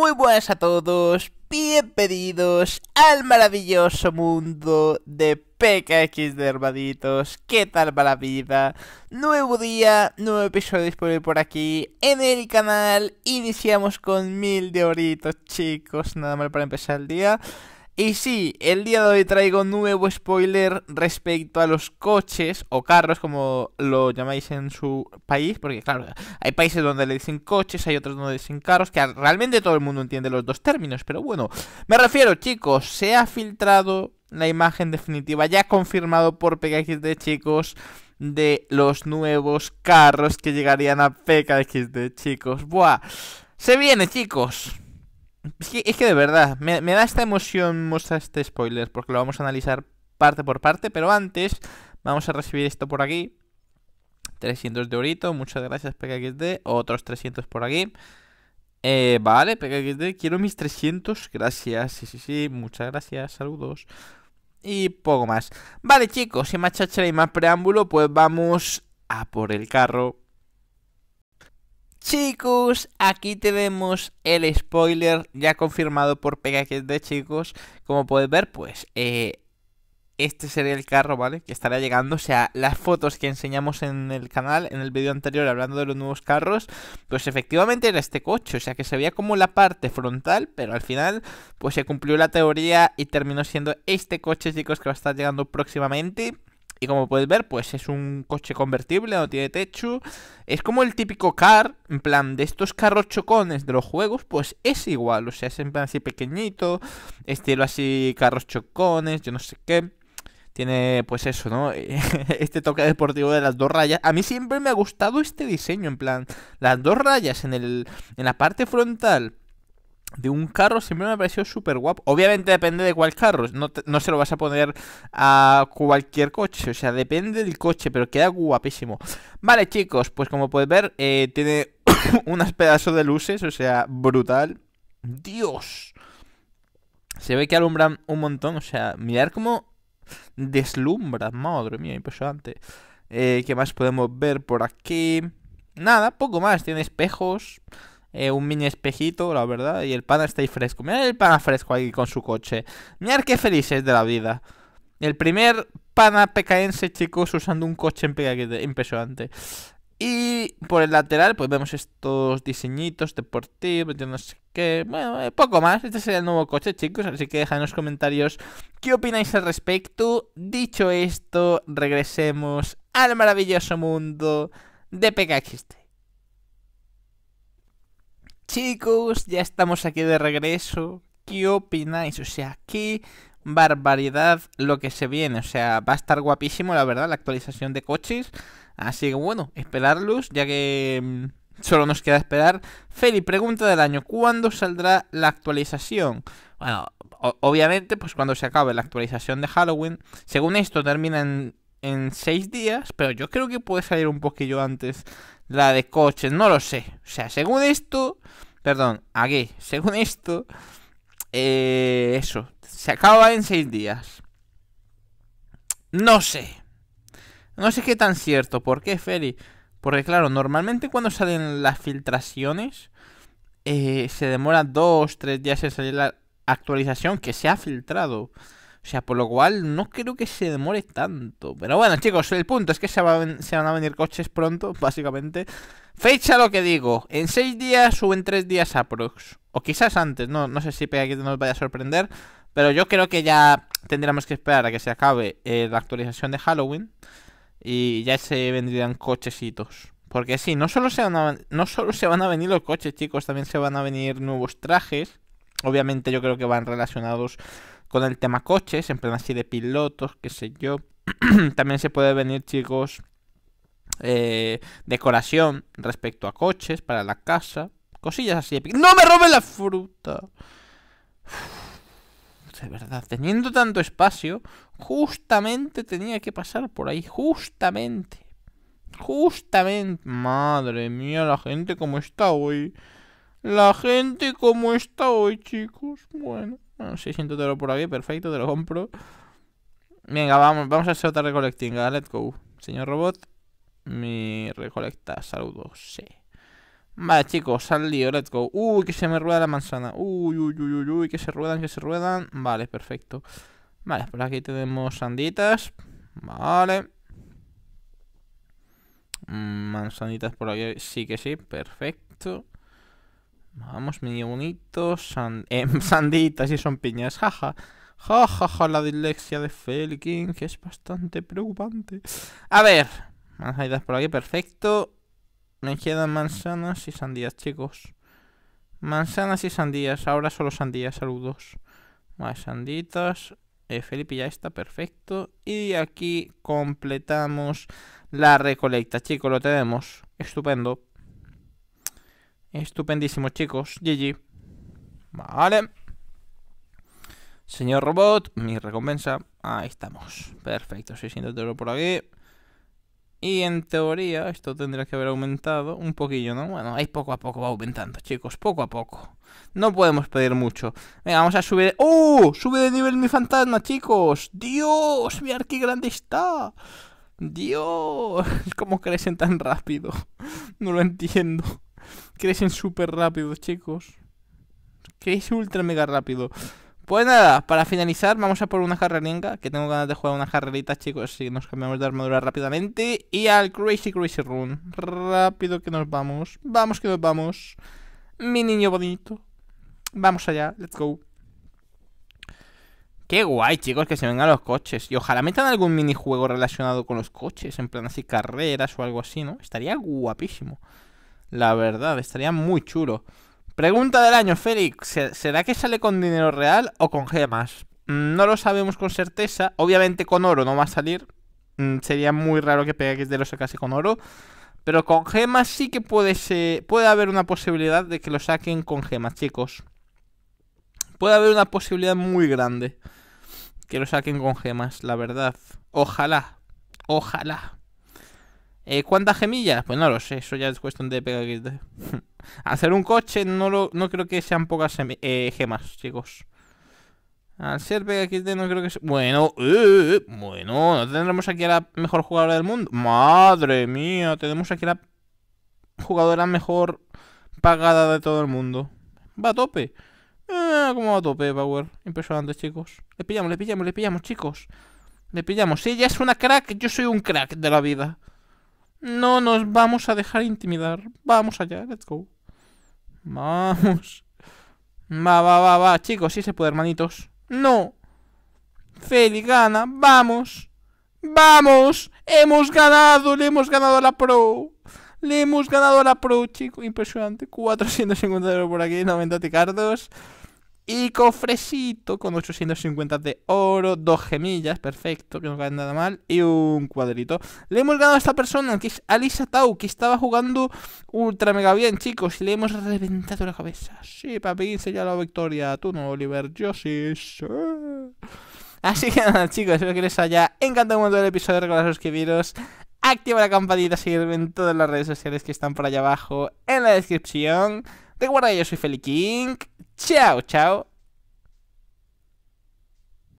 muy buenas a todos, bienvenidos al maravilloso mundo de PKX de ¿qué tal va la vida? Nuevo día, nuevo episodio disponible por aquí en el canal, iniciamos con mil de oritos chicos, nada mal para empezar el día... Y sí, el día de hoy traigo nuevo spoiler respecto a los coches o carros, como lo llamáis en su país, porque claro, hay países donde le dicen coches, hay otros donde le dicen carros, que realmente todo el mundo entiende los dos términos, pero bueno, me refiero chicos, se ha filtrado la imagen definitiva, ya confirmado por PKXD chicos, de los nuevos carros que llegarían a PKXD chicos. Buah, se viene chicos. Es que, de verdad, me, da esta emoción mostrar este spoiler, porque lo vamos a analizar parte por parte, pero antes vamos a recibir esto por aquí. 300 de orito, muchas gracias PKXD, otros 300 por aquí. Eh, vale, PKXD, quiero mis 300, gracias, sí, sí, sí, muchas gracias, saludos. Y poco más. Vale chicos, sin más chachara y más preámbulo, pues vamos a por el carro. Chicos, aquí tenemos el spoiler ya confirmado por Pegaquet de chicos. Como podéis ver, pues eh, este sería el carro, ¿vale? Que estará llegando. O sea, las fotos que enseñamos en el canal, en el vídeo anterior, hablando de los nuevos carros, pues efectivamente era este coche. O sea, que se veía como la parte frontal, pero al final, pues se cumplió la teoría y terminó siendo este coche, chicos, que va a estar llegando próximamente. Y como puedes ver, pues es un coche convertible, no tiene techo. Es como el típico car, en plan, de estos carros chocones de los juegos, pues es igual. O sea, es en plan así pequeñito, estilo así carros chocones, yo no sé qué. Tiene, pues eso, ¿no? Este toque deportivo de las dos rayas. A mí siempre me ha gustado este diseño, en plan, las dos rayas en, el, en la parte frontal de un carro siempre me ha parecido súper guapo. Obviamente depende de cuál carro, no, no, se lo vas a poner a cualquier coche, o sea, depende del coche, pero queda guapísimo. Vale, chicos, pues como puedes ver, eh, tiene unas pedazos de luces, o sea, brutal. ¡Dios! Se ve que alumbran un montón, o sea, mirar cómo deslumbran, madre mía, impresionante. Eh, ¿Qué más podemos ver por aquí? Nada, poco más, tiene espejos... Eh, un mini espejito, la verdad, y el pana está ahí fresco. Mirad el pana fresco ahí con su coche. Mirad qué feliz es de la vida. El primer pana pecaense, chicos, usando un coche impresionante. Y por el lateral, pues vemos estos diseñitos deportivos, yo no sé qué. Bueno, eh, poco más. Este sería el nuevo coche, chicos. Así que dejad en los comentarios qué opináis al respecto. Dicho esto, regresemos al maravilloso mundo de PKXT. Chicos, ya estamos aquí de regreso. ¿Qué opináis? O sea, qué barbaridad lo que se viene. O sea, va a estar guapísimo, la verdad, la actualización de coches. Así que bueno, esperarlos, ya que mm, solo nos queda esperar. Feli, pregunta del año, ¿cuándo saldrá la actualización? Bueno, obviamente, pues cuando se acabe la actualización de Halloween. Según esto, termina en, en seis días, pero yo creo que puede salir un poquillo antes la de coches, no lo sé. O sea, según esto, perdón, aquí, según esto, eh, eso, se acaba en seis días. No sé. No sé qué tan cierto. ¿Por qué, Feli? Porque claro, normalmente cuando salen las filtraciones, eh, se demora dos, tres días en salir la actualización que se ha filtrado. O sea, por lo cual no creo que se demore tanto. Pero bueno, chicos, el punto es que se, van a venir coches pronto, básicamente. Fecha lo que digo. En seis días o en tres días aprox. O quizás antes, no, no sé si pega que nos vaya a sorprender. Pero yo creo que ya tendríamos que esperar a que se acabe eh, la actualización de Halloween. Y ya se vendrían cochecitos. Porque sí, no solo, se van no solo se van a venir los coches, chicos, también se van a venir nuevos trajes. Obviamente yo creo que van relacionados con el tema coches, en plan así de pilotos, qué sé yo. También se puede venir, chicos, eh, decoración respecto a coches para la casa. Cosillas así. ¡No me robe la fruta! de verdad, teniendo tanto espacio, justamente tenía que pasar por ahí. Justamente. Justamente. Madre mía, la gente cómo está hoy. La gente como está hoy, chicos. Bueno, bueno 600 de oro por aquí, perfecto, te lo compro. Venga, vamos, vamos a hacer otra recolecting, let's go. Señor robot, mi recolecta, saludos, sí. Vale, chicos, al lío, let's go. Uy, que se me rueda la manzana. Uy, uy, uy, uy, uy, que se ruedan, que se ruedan. Vale, perfecto. Vale, por aquí tenemos sanditas. Vale. Mm, manzanitas por aquí, sí que sí, perfecto. Vamos, mini bonitos, em, sanditas y son piñas, jaja. jajaja, la dislexia de Felkin, que es bastante preocupante. A ver, manzanitas por aquí, perfecto. Me quedan manzanas y sandías, chicos. Manzanas y sandías, ahora solo sandías, saludos. Más sanditas. Eh, Felipe ya está, perfecto. Y aquí completamos la recolecta, chicos, lo tenemos. Estupendo. Estupendísimo, chicos. GG. Vale. Señor robot, mi recompensa. Ahí estamos. Perfecto, 600 oro por aquí. Y en teoría esto tendría que haber aumentado un poquillo, ¿no? Bueno, ahí poco a poco va aumentando, chicos, poco a poco. No podemos pedir mucho. Venga, vamos a subir... ¡Oh! Sube de nivel mi fantasma, chicos. ¡Dios! Mirad qué grande está. ¡Dios! ¿Cómo crecen tan rápido? No lo entiendo. Crecen súper rápido, chicos. Crecen ultra mega rápido. Pues nada, para finalizar, vamos a por una carreringa. Que tengo ganas de jugar una carrerita, chicos. Así nos cambiamos de armadura rápidamente. Y al Crazy Crazy Run. Rápido que nos vamos. Vamos que nos vamos. Mi niño bonito. Vamos allá, let's go. Qué guay, chicos, que se vengan los coches. Y ojalá metan algún minijuego relacionado con los coches, en plan así carreras o algo así, ¿no? Estaría guapísimo. La verdad, estaría muy chulo. Pregunta del año, Félix. ¿Será que sale con dinero real o con gemas? Mm, no lo sabemos con certeza. Obviamente con oro no va a salir. Mm, sería muy raro que Pegasus de los sacase con oro. Pero con gemas sí que puede ser, puede haber una posibilidad de que lo saquen con gemas, chicos. Puede haber una posibilidad muy grande que lo saquen con gemas, la verdad. Ojalá. Ojalá. Eh, ¿Cuántas gemillas? Pues no lo sé, eso ya es cuestión de Al Hacer un coche no, lo, no creo que sean pocas eh, gemas, chicos. Al ser PXD no creo que sea... Bueno, eh, bueno, ¿no tendremos aquí a la mejor jugadora del mundo? Madre mía, tenemos aquí a la jugadora mejor pagada de todo el mundo. Va a tope. Ah, ¿Cómo va a tope, Power? Impresionante, chicos. Le pillamos, le pillamos, le pillamos, chicos. Le pillamos. Si ella es una crack, yo soy un crack de la vida. No nos vamos a dejar intimidar. Vamos allá, let's go. Vamos. Va, va, va, va, chicos, sí se puede, hermanitos. No. Feli gana, vamos. ¡Vamos! ¡Hemos ganado! ¡Le hemos ganado a la Pro! ¡Le hemos ganado a la Pro, chicos! Impresionante. 450 euros por aquí, 90 ticardos. Y cofrecito con 850 de oro, dos gemillas, perfecto, que no cae nada mal, y un cuadrito. Le hemos ganado a esta persona, que es Alisa Tau, que estaba jugando ultra mega bien, chicos, y le hemos reventado la cabeza. Sí, papi, ya la victoria. Tú no, Oliver, yo sí. Así que nada, chicos, espero que les haya encantado el el episodio. recuerda suscribiros, activa la campanita, seguirme en todas las redes sociales que están por allá abajo en la descripción. De guarda, yo soy Feli King. Chao, chao.